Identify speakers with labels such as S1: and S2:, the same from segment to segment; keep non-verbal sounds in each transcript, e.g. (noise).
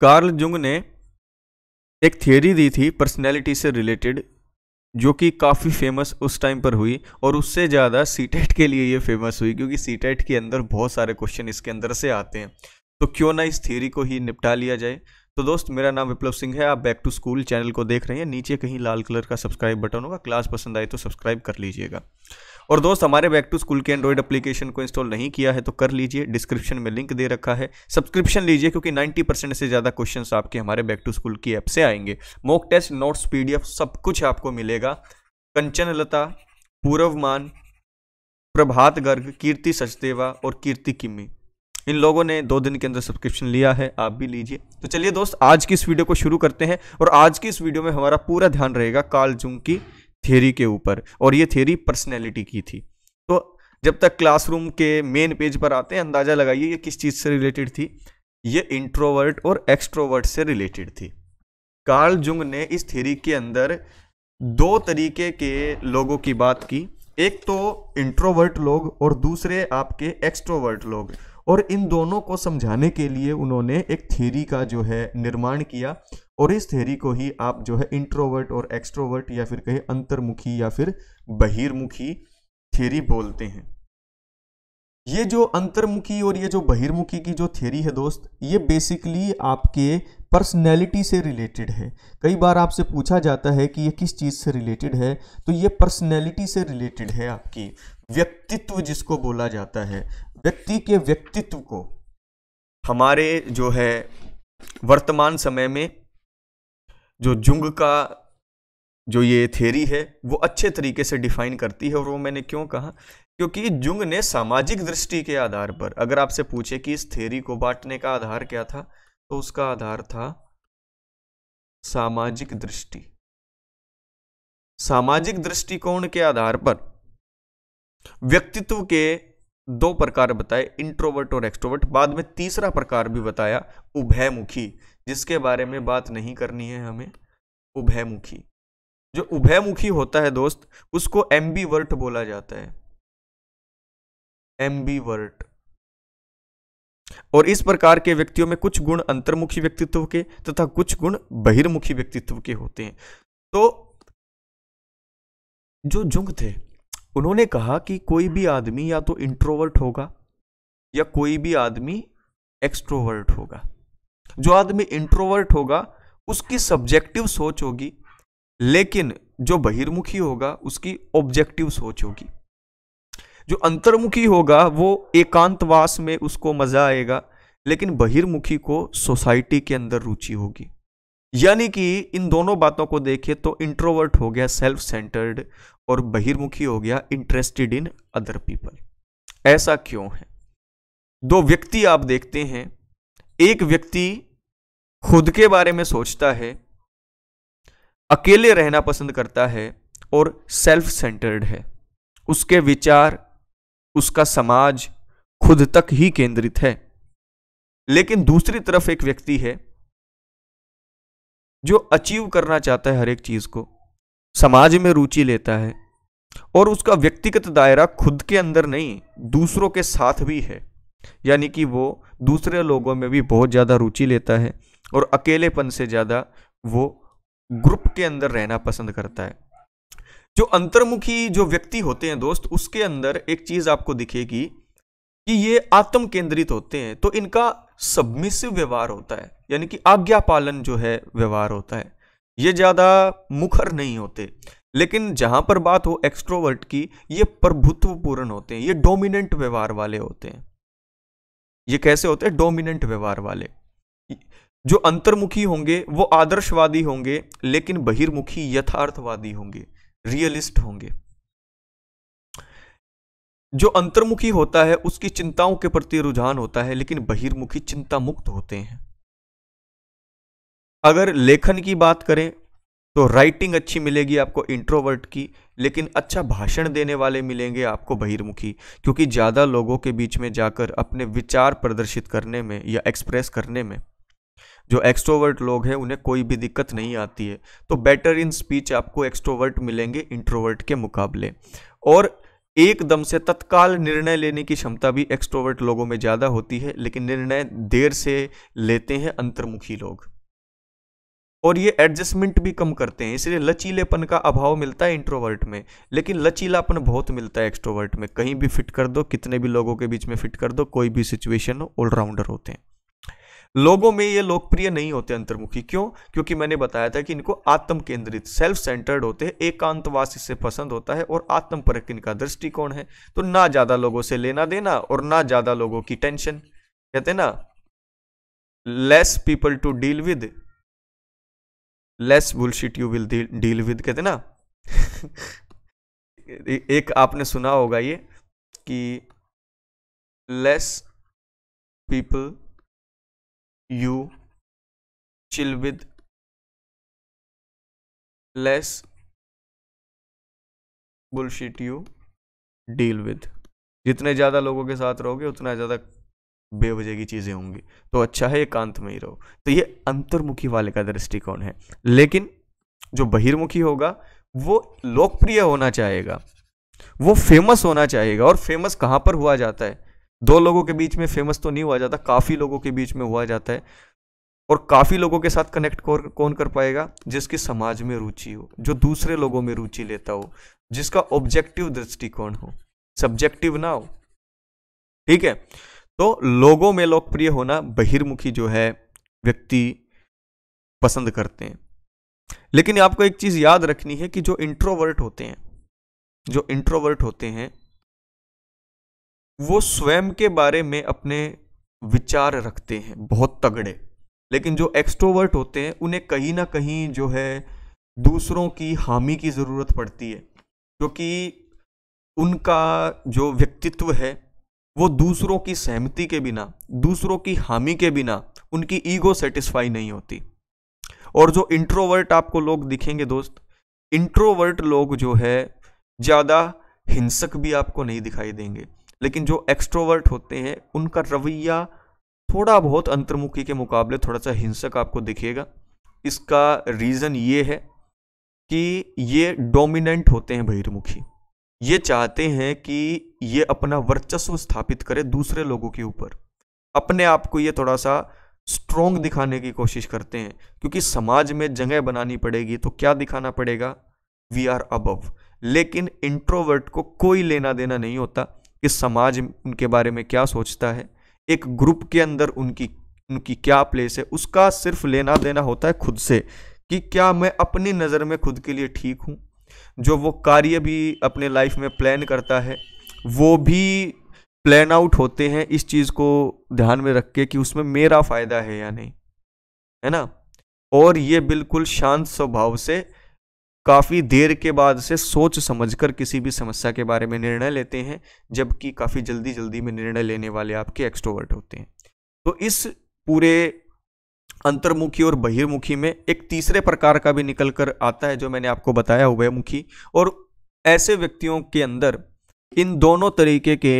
S1: Karl Jung ने एक theory दी थी पर्सनैलिटी से रिलेटेड जो कि काफ़ी फेमस उस टाइम पर हुई और उससे ज़्यादा सी e के लिए ये फेमस हुई क्योंकि सी टेट e के अंदर बहुत सारे क्वेश्चन इसके अंदर से आते हैं तो क्यों ना इस थ्योरी को ही निपटा लिया जाए तो दोस्त मेरा नाम विप्लव सिंह है आप बैक टू स्कूल चैनल को देख रहे हैं नीचे कहीं लाल कलर का सब्सक्राइब बटन होगा क्लास पसंद आए तो सब्सक्राइब कर लीजिएगा और दोस्त हमारे बैक टू स्कूल के एंड्रॉइड एप्लीकेशन को इंस्टॉल नहीं किया है तो कर लीजिए डिस्क्रिप्शन में लिंक दे रखा है सब्सक्रिप्शन लीजिए क्योंकि 90 परसेंट से ज़्यादा क्वेश्चंस आपके हमारे बैक टू स्कूल की ऐप से आएंगे मॉक टेस्ट नोट्स पी सब कुछ आपको मिलेगा कंचन लता पूरव मान प्रभात गर्ग कीर्ति सचदेवा और कीर्ति किमी इन लोगों ने दो दिन के अंदर सब्सक्रिप्शन लिया है आप भी लीजिए तो चलिए दोस्त आज की इस वीडियो को शुरू करते हैं और आज की इस वीडियो में हमारा पूरा ध्यान रहेगा काल जुंग की थेरी के ऊपर और ये थेरी पर्सनैलिटी की थी तो जब तक क्लासरूम के मेन पेज पर आते हैं अंदाज़ा लगाइए ये किस चीज़ से रिलेटेड थी ये इंट्रोवर्ट और एक्सट्रोवर्ट से रिलेटेड थी कार्ल जुंग ने इस थेरी के अंदर दो तरीके के लोगों की बात की एक तो इंट्रोवर्ट लोग और दूसरे आपके एक्सट्रोवर्ट लोग और इन दोनों को समझाने के लिए उन्होंने एक थेरी का जो है निर्माण किया और इस थेरी को ही आप जो है इंट्रोवर्ट और एक्सट्रोवर्ट या फिर कहे अंतर्मुखी या फिर बहिर्मुखी थेरी बोलते हैं ये जो अंतर्मुखी और ये जो बहिर्मुखी की जो थेरी है दोस्त ये बेसिकली आपके पर्सनैलिटी से रिलेटेड है कई बार आपसे पूछा जाता है कि ये किस चीज़ से रिलेटेड है तो ये पर्सनैलिटी से रिलेटेड है आपकी व्यक्तित्व जिसको बोला जाता है व्यक्ति के व्यक्तित्व को हमारे जो है वर्तमान समय में जो जुंग का जो ये थेरी है वो अच्छे तरीके से डिफाइन करती है और वो मैंने क्यों कहा क्योंकि जुंग ने सामाजिक दृष्टि के आधार पर अगर आपसे पूछे कि इस थेरी को बांटने का आधार क्या था तो उसका आधार था सामाजिक दृष्टि सामाजिक दृष्टिकोण के आधार पर व्यक्तित्व के दो प्रकार बताए इंट्रोवर्ट और एक्सट्रोवर्ट बाद में तीसरा प्रकार भी बताया उभयमुखी जिसके बारे में बात नहीं करनी है हमें उभयमुखी जो उभयमुखी होता है दोस्त उसको एम्बीवर्ट बोला जाता है एम्बीवर्ट और इस प्रकार के व्यक्तियों में कुछ गुण अंतर्मुखी व्यक्तित्व के तथा कुछ गुण बहिर्मुखी व्यक्तित्व के होते हैं तो जो जुंग थे उन्होंने कहा कि कोई भी आदमी या तो इंट्रोवर्ट होगा या कोई भी आदमी एक्सट्रोवर्ट होगा जो आदमी इंट्रोवर्ट होगा उसकी सब्जेक्टिव सोच होगी लेकिन जो बहिर्मुखी होगा उसकी ऑब्जेक्टिव सोच होगी जो अंतर्मुखी होगा वो एकांतवास में उसको मज़ा आएगा लेकिन बहिर्मुखी को सोसाइटी के अंदर रुचि होगी यानी कि इन दोनों बातों को देखें तो इंट्रोवर्ट हो गया सेल्फ सेंटर्ड और बहिर्मुखी हो गया इंटरेस्टेड इन अदर पीपल ऐसा क्यों है दो व्यक्ति आप देखते हैं एक व्यक्ति खुद के बारे में सोचता है अकेले रहना पसंद करता है और सेल्फ सेंटर्ड है उसके विचार उसका समाज खुद तक ही केंद्रित है लेकिन दूसरी तरफ एक व्यक्ति है जो अचीव करना चाहता है हर एक चीज़ को समाज में रुचि लेता है और उसका व्यक्तिगत दायरा खुद के अंदर नहीं दूसरों के साथ भी है यानी कि वो दूसरे लोगों में भी बहुत ज़्यादा रुचि लेता है और अकेलेपन से ज़्यादा वो ग्रुप के अंदर रहना पसंद करता है जो अंतर्मुखी जो व्यक्ति होते हैं दोस्त उसके अंदर एक चीज़ आपको दिखेगी कि ये आत्म केंद्रित होते हैं तो इनका सबमिसिव व्यवहार होता है यानी कि आज्ञा पालन जो है व्यवहार होता है ये ज़्यादा मुखर नहीं होते लेकिन जहां पर बात हो एक्सट्रोवर्ट की ये प्रभुत्वपूर्ण होते हैं ये डोमिनेंट व्यवहार वाले होते हैं ये कैसे होते हैं डोमिनेंट व्यवहार वाले जो अंतर्मुखी होंगे वो आदर्शवादी होंगे लेकिन बहिर्मुखी यथार्थवादी होंगे रियलिस्ट होंगे जो अंतर्मुखी होता है उसकी चिंताओं के प्रति रुझान होता है लेकिन बहिर्मुखी चिंता मुक्त होते हैं अगर लेखन की बात करें तो राइटिंग अच्छी मिलेगी आपको इंट्रोवर्ट की लेकिन अच्छा भाषण देने वाले मिलेंगे आपको बहिर्मुखी क्योंकि ज़्यादा लोगों के बीच में जाकर अपने विचार प्रदर्शित करने में या एक्सप्रेस करने में जो एक्सट्रोवर्ट लोग हैं उन्हें कोई भी दिक्कत नहीं आती है तो बेटर इन स्पीच आपको एक्सट्रोवर्ट मिलेंगे इंट्रोवर्ट के मुकाबले और एकदम से तत्काल निर्णय लेने की क्षमता भी एक्सट्रोवर्ट लोगों में ज़्यादा होती है लेकिन निर्णय देर से लेते हैं अंतर्मुखी लोग और ये एडजस्टमेंट भी कम करते हैं इसलिए लचीलेपन का अभाव मिलता है इंट्रोवर्ट में लेकिन लचीलापन बहुत मिलता है एक्सट्रोवर्ट में कहीं भी फिट कर दो कितने भी लोगों के बीच में फिट कर दो कोई भी सिचुएशन हो ऑलराउंडर होते हैं लोगों में ये लोकप्रिय नहीं होते अंतर्मुखी क्यों क्योंकि मैंने बताया था कि इनको आत्म केंद्रित सेल्फ सेंटर्ड होते हैं एकांतवास इससे पसंद होता है और आत्म पर इनका दृष्टिकोण है तो ना ज़्यादा लोगों से लेना देना और ना ज़्यादा लोगों की टेंशन कहते ना less people to deal with less bullshit you will deal with कहते ना (laughs) एक आपने सुना होगा ये कि less people you chill with less bullshit you deal with जितने ज़्यादा लोगों के साथ रहोगे उतना ज़्यादा बेवजह की चीज़ें होंगी तो अच्छा है एकांत में ही रहो तो ये अंतर्मुखी वाले का दृष्टिकोण है लेकिन जो बहिर्मुखी होगा वो लोकप्रिय होना चाहेगा वो फेमस होना चाहेगा और फेमस कहाँ पर हुआ जाता है दो लोगों के बीच में फेमस तो नहीं हुआ जाता काफ़ी लोगों के बीच में हुआ जाता है और काफ़ी लोगों के साथ कनेक्ट कौन कर पाएगा जिसकी समाज में रुचि हो जो दूसरे लोगों में रुचि लेता हो जिसका ऑब्जेक्टिव दृष्टिकोण हो सब्जेक्टिव ना हो ठीक है तो लोगों में लोकप्रिय होना बहिर्मुखी जो है व्यक्ति पसंद करते हैं लेकिन आपको एक चीज़ याद रखनी है कि जो इंट्रोवर्ट होते हैं जो इंट्रोवर्ट होते हैं वो स्वयं के बारे में अपने विचार रखते हैं बहुत तगड़े लेकिन जो एक्सट्रोवर्ट होते हैं उन्हें कहीं ना कहीं जो है दूसरों की हामी की ज़रूरत पड़ती है क्योंकि उनका जो व्यक्तित्व है वो दूसरों की सहमति के बिना दूसरों की हामी के बिना उनकी ईगो सेटिस्फाई नहीं होती और जो इंट्रोवर्ट आपको लोग दिखेंगे दोस्त इंट्रोवर्ट लोग जो है ज़्यादा हिंसक भी आपको नहीं दिखाई देंगे लेकिन जो एक्स्ट्रोवर्ट होते हैं उनका रवैया थोड़ा बहुत अंतर्मुखी के मुकाबले थोड़ा सा हिंसक आपको दिखेगा इसका रीज़न ये है कि ये डोमिनेंट होते हैं बहिर्मुखी ये चाहते हैं कि ये अपना वर्चस्व स्थापित करे दूसरे लोगों के ऊपर अपने आप को ये थोड़ा सा स्ट्रोंग दिखाने की कोशिश करते हैं क्योंकि समाज में जगह बनानी पड़ेगी तो क्या दिखाना पड़ेगा वी आर अबव लेकिन इंट्रोवर्ट को कोई लेना देना नहीं होता कि समाज उनके बारे में क्या सोचता है एक ग्रुप के अंदर उनकी उनकी क्या प्लेस है उसका सिर्फ लेना देना होता है खुद से कि क्या मैं अपनी नज़र में खुद के लिए ठीक हूँ जो वो कार्य भी अपने लाइफ में प्लान करता है वो भी प्लान आउट होते हैं इस चीज़ को ध्यान में रख के कि उसमें मेरा फ़ायदा है या नहीं है ना और ये बिल्कुल शांत स्वभाव से काफ़ी देर के बाद से सोच समझकर किसी भी समस्या के बारे में निर्णय लेते हैं जबकि काफ़ी जल्दी जल्दी में निर्णय लेने वाले आपके एक्सट्रोवर्ट होते हैं तो इस पूरे अंतर्मुखी और बहिर्मुखी में एक तीसरे प्रकार का भी निकल कर आता है जो मैंने आपको बताया हुआ मुखी और ऐसे व्यक्तियों के अंदर इन दोनों तरीके के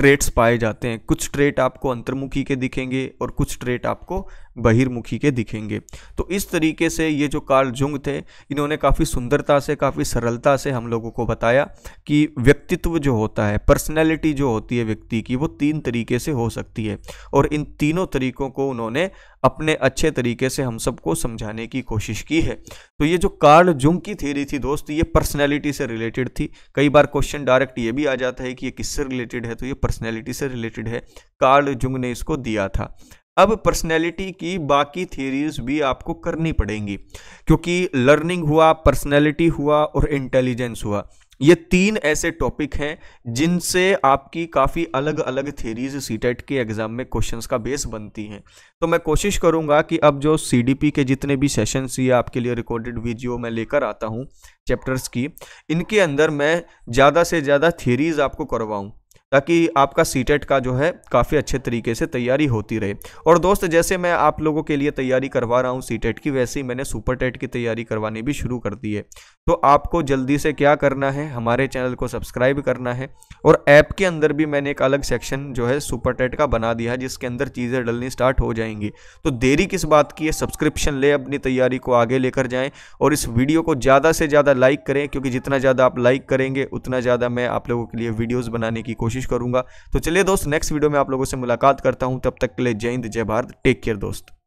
S1: ट्रेट्स पाए जाते हैं कुछ ट्रेट आपको अंतर्मुखी के दिखेंगे और कुछ ट्रेट आपको बहिर्मुखी के दिखेंगे तो इस तरीके से ये जो कार्ल जुंग थे इन्होंने काफ़ी सुंदरता से काफ़ी सरलता से हम लोगों को बताया कि व्यक्तित्व जो होता है पर्सनैलिटी जो होती है व्यक्ति की वो तीन तरीके से हो सकती है और इन तीनों तरीकों को उन्होंने अपने अच्छे तरीके से हम सबको समझाने की कोशिश की है तो ये जो कार्ल जुंग की थ्योरी थी दोस्त ये पर्सनैलिटी से रिलेटेड थी कई बार क्वेश्चन डायरेक्ट ये भी आ जाता है कि ये किससे रिलेटेड है तो ये पर्सनैलिटी से रिलेटेड है कार्ल जुंग ने इसको दिया था अब पर्सनैलिटी की बाकी थियरीज भी आपको करनी पड़ेंगी क्योंकि लर्निंग हुआ पर्सनैलिटी हुआ और इंटेलिजेंस हुआ ये तीन ऐसे टॉपिक हैं जिनसे आपकी काफ़ी अलग अलग थेरीज सी टेट e के एग्ज़ाम में क्वेश्चंस का बेस बनती हैं तो मैं कोशिश करूँगा कि अब जो सी के जितने भी सेशंस ये आपके लिए रिकॉर्डेड वीडियो मैं लेकर आता हूँ चैप्टर्स की इनके अंदर मैं ज़्यादा से ज़्यादा थेरीज आपको करवाऊँ ताकि आपका सी e का जो है काफ़ी अच्छे तरीके से तैयारी होती रहे और दोस्त जैसे मैं आप लोगों के लिए तैयारी करवा रहा हूँ सी e की वैसे ही मैंने सुपर टेट e की तैयारी करवानी भी शुरू कर दी है तो आपको जल्दी से क्या करना है हमारे चैनल को सब्सक्राइब करना है और ऐप के अंदर भी मैंने एक अलग सेक्शन जो है सुपर टेट का बना दिया है जिसके अंदर चीज़ें डलनी स्टार्ट हो जाएंगी तो देरी किस बात की है सब्सक्रिप्शन ले अपनी तैयारी को आगे लेकर जाएँ और इस वीडियो को ज़्यादा से ज़्यादा लाइक करें क्योंकि जितना ज़्यादा आप लाइक करेंगे उतना ज़्यादा मैं आप लोगों के लिए वीडियोज़ बनाने की कोशिश कोशिश करूंगा तो चलिए दोस्त नेक्स्ट वीडियो में आप लोगों से मुलाकात करता हूं तब तक के लिए जय हिंद जय भारत टेक केयर दोस्त